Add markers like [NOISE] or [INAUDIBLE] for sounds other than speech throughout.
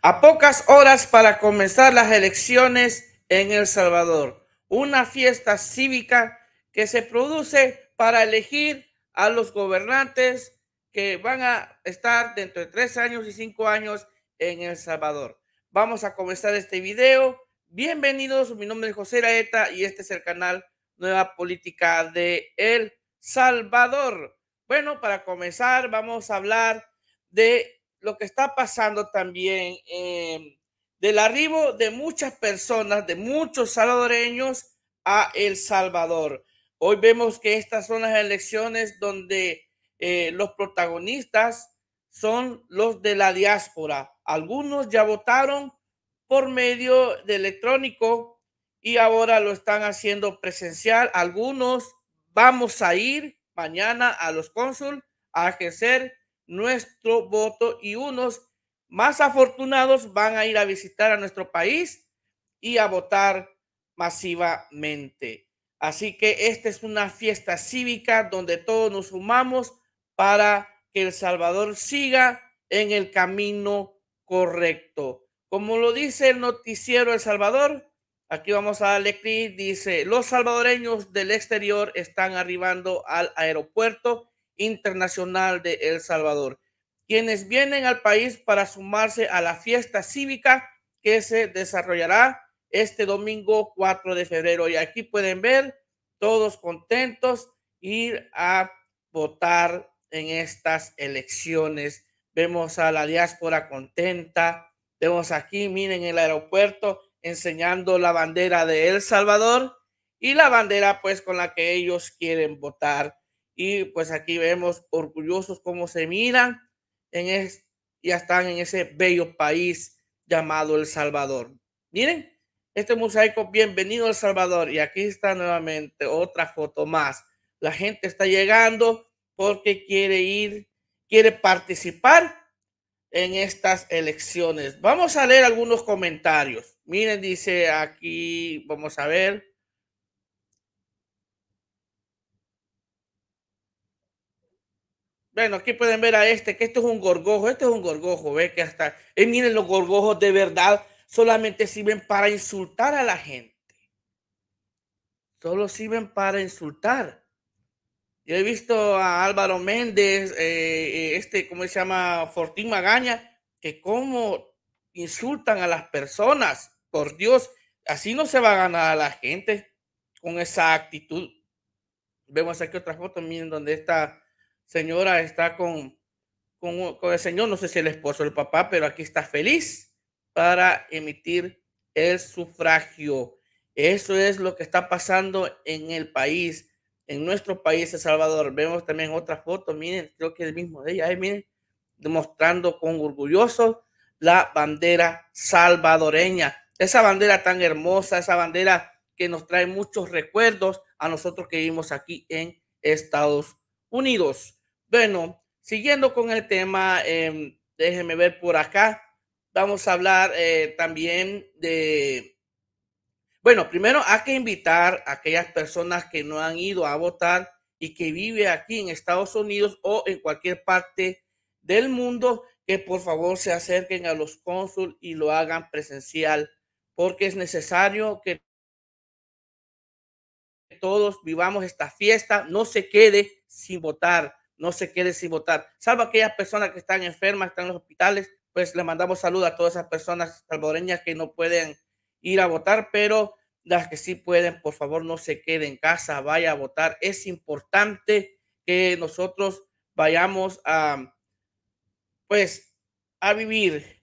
A pocas horas para comenzar las elecciones en El Salvador, una fiesta cívica que se produce para elegir a los gobernantes que van a estar dentro de tres años y cinco años en El Salvador. Vamos a comenzar este video. Bienvenidos, mi nombre es José Raeta y este es el canal Nueva Política de El Salvador. Bueno, para comenzar vamos a hablar de lo que está pasando también em, del arribo de muchas personas, de muchos salvadoreños a El Salvador. Hoy vemos que estas son las elecciones donde eh, los protagonistas son los de la diáspora. Algunos ya votaron por medio de electrónico y ahora lo están haciendo presencial. Algunos vamos a ir mañana a los cónsul a ejercer nuestro voto y unos más afortunados van a ir a visitar a nuestro país y a votar masivamente. Así que esta es una fiesta cívica donde todos nos sumamos para que El Salvador siga en el camino correcto. Como lo dice el noticiero El Salvador, aquí vamos a darle clic, dice, los salvadoreños del exterior están arribando al aeropuerto internacional de El Salvador, quienes vienen al país para sumarse a la fiesta cívica que se desarrollará este domingo 4 de febrero. Y aquí pueden ver todos contentos ir a votar en estas elecciones. Vemos a la diáspora contenta. Vemos aquí, miren, el aeropuerto enseñando la bandera de El Salvador y la bandera pues con la que ellos quieren votar. Y pues aquí vemos orgullosos cómo se miran en es, ya están en ese bello país llamado El Salvador. Miren, este mosaico, bienvenido al El Salvador. Y aquí está nuevamente otra foto más. La gente está llegando porque quiere ir, quiere participar en estas elecciones. Vamos a leer algunos comentarios. Miren, dice aquí, vamos a ver. Bueno, aquí pueden ver a este, que esto es un gorgojo, este es un gorgojo, ve que hasta, eh, miren los gorgojos de verdad solamente sirven para insultar a la gente. Solo sirven para insultar. Yo he visto a Álvaro Méndez, eh, eh, este, ¿cómo se llama? Fortín Magaña, que cómo insultan a las personas. Por Dios, así no se va a ganar a la gente con esa actitud. Vemos aquí otras fotos, miren, donde está señora está con, el señor, no sé si el esposo o el papá, pero aquí está feliz para emitir el sufragio. Eso es lo que está pasando en el país, en nuestro país, El Salvador. Vemos también otra foto, miren, creo que el mismo de ella, miren, demostrando con orgulloso la bandera salvadoreña. Esa bandera tan hermosa, esa bandera que nos trae muchos recuerdos a nosotros que vivimos aquí en Estados Unidos. Bueno, siguiendo con el tema, eh, em, déjenme ver por acá. Vamos a hablar eh, también de... Bueno, primero hay que invitar a aquellas personas que no han ido a votar y que vive aquí en Estados Unidos o en cualquier parte del mundo, que por favor se acerquen a los cónsul y lo hagan presencial, porque es necesario que todos vivamos esta fiesta, no se quede sin votar no se quede sin votar. Salvo aquellas personas que están enfermas, están en los hospitales, pues le mandamos salud a todas esas personas salvadoreñas que no pueden ir a votar, pero las que sí pueden, por favor, no se quede en casa, vaya a votar. Es importante que nosotros vayamos a, pues, a vivir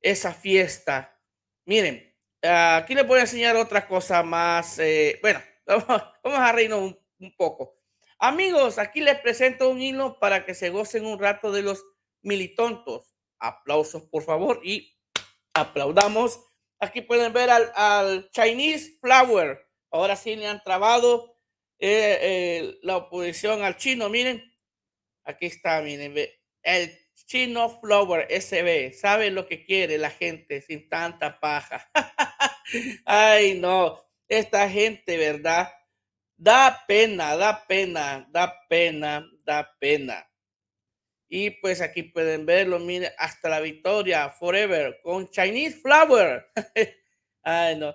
esa fiesta. Miren, aquí les voy a enseñar otra cosa más. Eh, bueno, [LAUGHS] vamos, a reírnos un poco. Amigos, aquí les presento un hilo para que se gocen un rato de los militontos. Aplausos, por favor, y aplaudamos. Aquí pueden ver al, Chinese Flower. Ahora sí le han trabado eh, eh, la oposición al chino. Miren, aquí está, miren, el chino Flower SB. Sabe lo que quiere la gente sin tanta paja. [LAUGHS] Ay, no, esta gente, ¿verdad? Da pena, da pena, da pena, da pena. Y pues aquí pueden verlo, miren, hasta la victoria, forever, con Chinese Flower. [LAUGHS] Ay, no.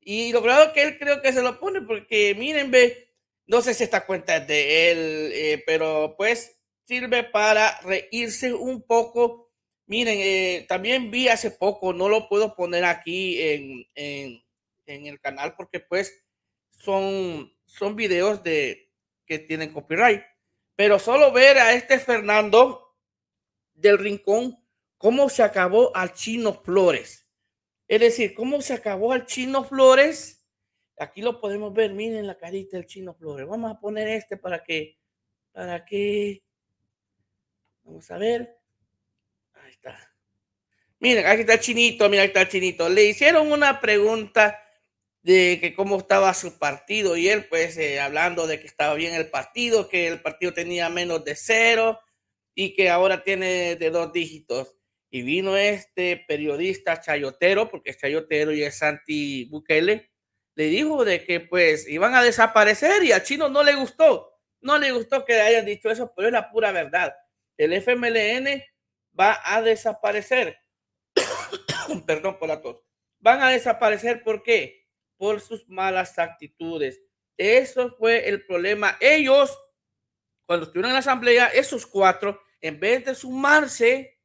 Y lo es que él creo que se lo pone, porque miren, ve, no sé si esta cuenta de él, eh, pero pues sirve para reírse un poco. Miren, eh, también vi hace poco, no lo puedo poner aquí en, en el canal porque pues son son videos de que tienen copyright. Pero solo ver a este Fernando del Rincón, cómo se acabó al Chino Flores. Es decir, cómo se acabó al Chino Flores. Aquí lo podemos ver, miren la carita del Chino Flores. Vamos a poner este para que, para que, vamos a ver. Ahí está. Miren, aquí está Chinito, mira, está el Chinito. Le hicieron una pregunta de que cómo estaba su partido y él pues eh, hablando de que estaba bien el partido, que el partido tenía menos de cero y que ahora tiene de dos dígitos. Y vino este periodista chayotero, porque chayotero y es Santi Bukele, le dijo de que pues iban a desaparecer y a Chino no le gustó, no le gustó que le hayan dicho eso, pero es la pura verdad. El FMLN va a desaparecer. [COUGHS] Perdón por la tos. Van a desaparecer, ¿por qué? por sus malas actitudes. Eso fue el problema. Ellos, cuando estuvieron en la asamblea, esos cuatro, en vez de sumarse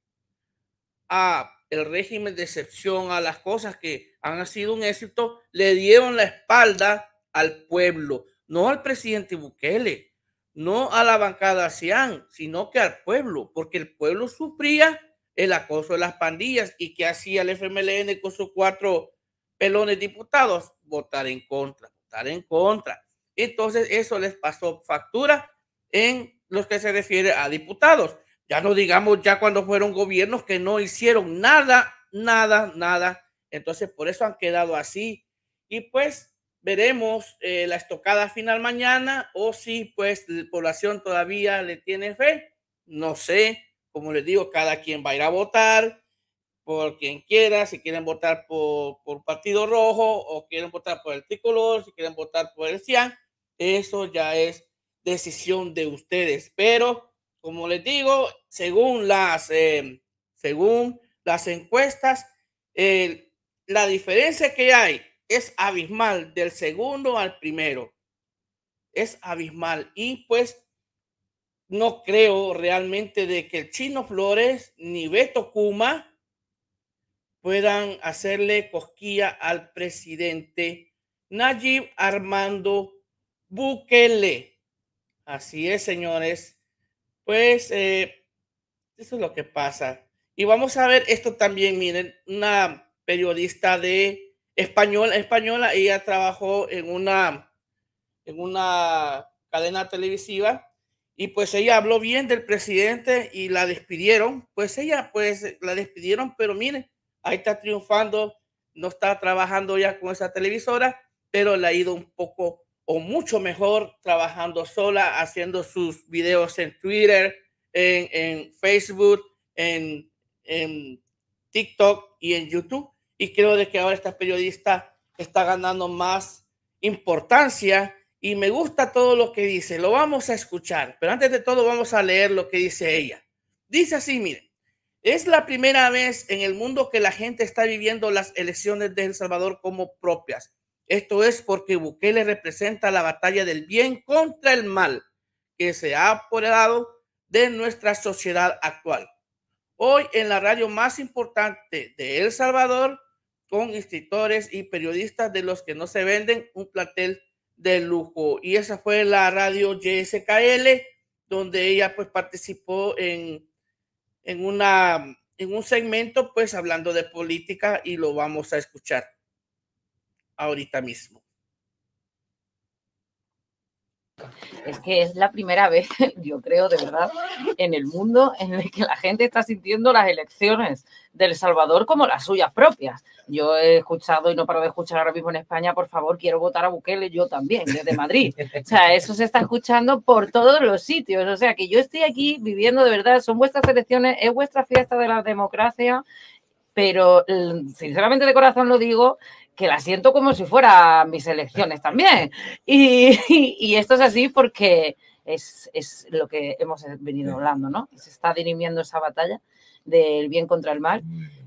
a el régimen de excepción, a las cosas que han sido un éxito, le dieron la espalda al pueblo, no al presidente Bukele, no a la bancada ASEAN, sino que al pueblo, porque el pueblo sufría el acoso de las pandillas y que hacía el FMLN con sus cuatro pelones diputados, votar en contra, votar en contra. Entonces, eso les pasó factura en los que se refiere a diputados. Ya no digamos ya cuando fueron gobiernos que no hicieron nada, nada, nada. Entonces, por eso han quedado así. Y pues veremos eh, la estocada final mañana o si pues la población todavía le tiene fe. No sé, como les digo, cada quien va a ir a votar, por quien quiera, si quieren votar por, por Partido Rojo o quieren votar por el Tricolor, si quieren votar por el CIAN, eso ya es decisión de ustedes. Pero, como les digo, según las, em, según las encuestas, la diferencia que hay es abismal del segundo al primero. Es abismal. Y pues no creo realmente de que el Chino Flores ni Beto Kuma puedan hacerle cosquilla al presidente Nayib Armando Bukele. Así es, señores. Pues eh, eso es lo que pasa. Y vamos a ver esto también, miren, una periodista de español, española, ella trabajó en una, en una cadena televisiva y pues ella habló bien del presidente y la despidieron. Pues ella, pues la despidieron, pero miren, ahí está triunfando, no está trabajando ya con esa televisora, pero le ha ido un poco o mucho mejor trabajando sola, haciendo sus videos en Twitter, en, Facebook, en, en, TikTok y en YouTube. Y creo de que ahora esta periodista está ganando más importancia y me gusta todo lo que dice. Lo vamos a escuchar, pero antes de todo vamos a leer lo que dice ella. Dice así, miren. Es la primera vez en el mundo que la gente está viviendo las elecciones de El Salvador como propias. Esto es porque Bukele representa la batalla del bien contra el mal que se ha apoderado de nuestra sociedad actual. Hoy en la radio más importante de El Salvador, con escritores y periodistas de los que no se venden un platel de lujo. Y esa fue la radio JSKL, donde ella pues participó en en, una, en un segmento, pues hablando de política y lo vamos a escuchar ahorita mismo. Es que es la primera vez, [LAUGHS] yo creo, de verdad, en el mundo en el que la gente está sintiendo las elecciones del Salvador como las suyas propias. Yo he escuchado y no paro de escuchar ahora mismo en España, por favor, quiero votar a Bukele yo también, desde Madrid. O sea, eso se está escuchando por todos los sitios. O sea, que yo estoy aquí viviendo de verdad, son vuestras elecciones, es vuestra fiesta de la democracia, pero mm, sinceramente de corazón lo digo, que la siento como si fueran mis elecciones también. Y, esto es así porque es, lo que hemos venido hablando, ¿no? Se está dirimiendo esa batalla del bien contra el mal.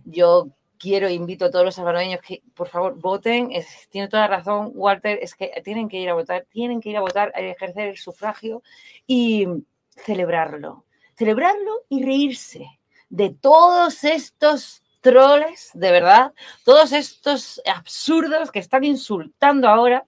Yo quiero, invito a todos los salvadoreños que, por favor, voten. tiene toda la razón, Walter, es que tienen que ir a votar, tienen que ir a votar, a ejercer el sufragio y celebrarlo. Celebrarlo y reírse de todos estos troles, de verdad, todos estos absurdos que están insultando ahora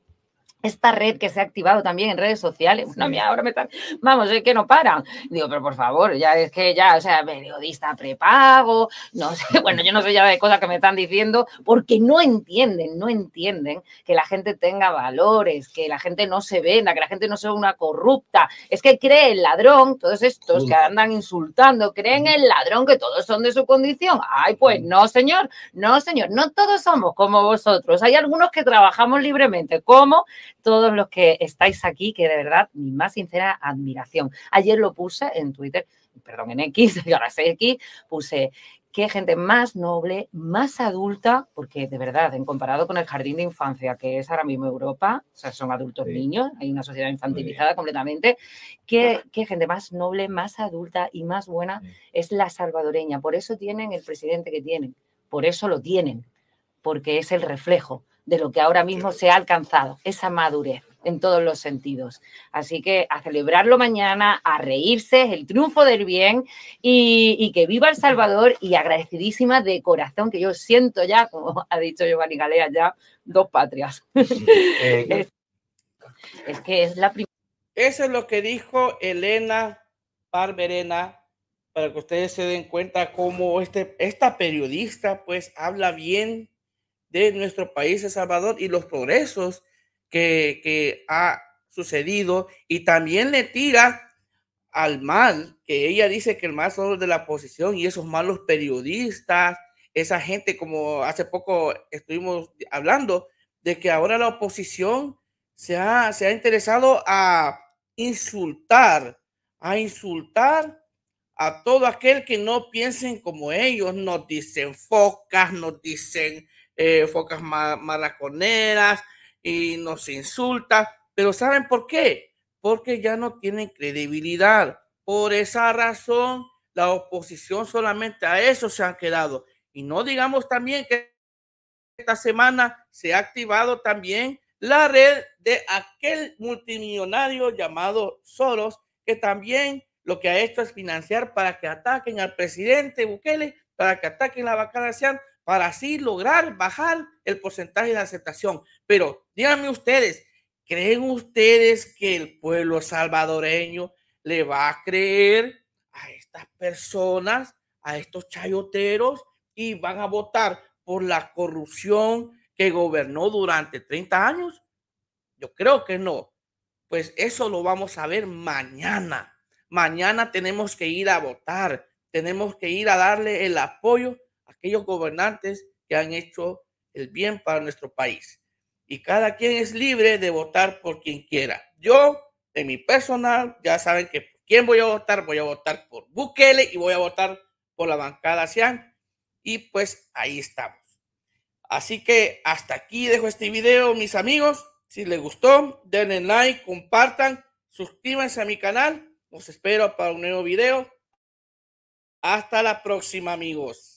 esta red que se ha activado también en redes sociales, no, mira, ahora me están, vamos, es que no paran. Digo, pero por favor, ya es que ya, o sea, periodista prepago, no sé, [LAUGHS] bueno, yo no sé ya de cosas que me están diciendo, porque no entienden, no entienden que la gente tenga valores, que la gente no se venda, que la gente no sea una corrupta. Es que cree el ladrón, todos estos que andan insultando, creen el ladrón que todos son de su condición. Ay, pues no, señor, no, señor, no todos somos como vosotros. Hay algunos que trabajamos libremente, ¿Cómo? todos los que estáis aquí, que de verdad, mi más sincera admiración. Ayer lo puse en Twitter, perdón, en X, y [LAUGHS] ahora sé X, puse qué gente más noble, más adulta, porque de verdad, en comparado con el jardín de infancia que es ahora mismo Europa, o sea, son adultos niños, hay una sociedad infantilizada completamente, qué, gente más noble, más adulta y más buena es la salvadoreña. Por eso tienen el presidente que tienen, por eso lo tienen, porque es el reflejo de lo que ahora mismo se ha alcanzado, esa madurez en todos los sentidos. Así que a celebrarlo mañana, a reírse, es el triunfo del bien y, que viva El Salvador y agradecidísima de corazón, que yo siento ya, como ha dicho Giovanni Galea, ya dos patrias. [LAUGHS] Eh, es, que es la primera. Eso es lo que dijo Elena Barberena, para que ustedes se den cuenta cómo este, esta periodista pues habla bien de nuestro país, El Salvador, y los progresos que, ha sucedido. Y también le tira al mal, que ella dice que el mal son los de la oposición y esos malos periodistas, esa gente como hace poco estuvimos hablando, de que ahora la oposición se ha, se ha interesado a insultar, a insultar a todo aquel que no piensen como ellos, nos dicen focas, nos dicen eh, focas maraconeras y nos insulta. Pero ¿saben por qué? Porque ya no tienen credibilidad. Por esa razón, la oposición solamente a eso se ha quedado. Y no digamos también que esta semana se ha activado también la red de aquel multimillonario llamado Soros, que también lo que ha hecho es financiar para que ataquen al presidente Bukele, para que ataquen la vacunación para así lograr bajar el porcentaje de aceptación. Pero díganme ustedes, ¿creen ustedes que el pueblo salvadoreño le va a creer a estas personas, a estos chayoteros, y van a votar por la corrupción que gobernó durante 30 años? Yo creo que no. Pues eso lo vamos a ver mañana. Mañana tenemos que ir a votar, tenemos que ir a darle el apoyo aquellos gobernantes que han hecho el bien para nuestro país. Y cada quien es libre de votar por quien quiera. Yo, en mi personal, ya saben que por quién voy a votar. Voy a votar por Bukele y voy a votar por la bancada ASEAN. Y pues ahí estamos. Así que hasta aquí dejo este video, mis amigos. Si les gustó, denle like, compartan, suscríbanse a mi canal. Los espero para un nuevo video. Hasta la próxima, amigos.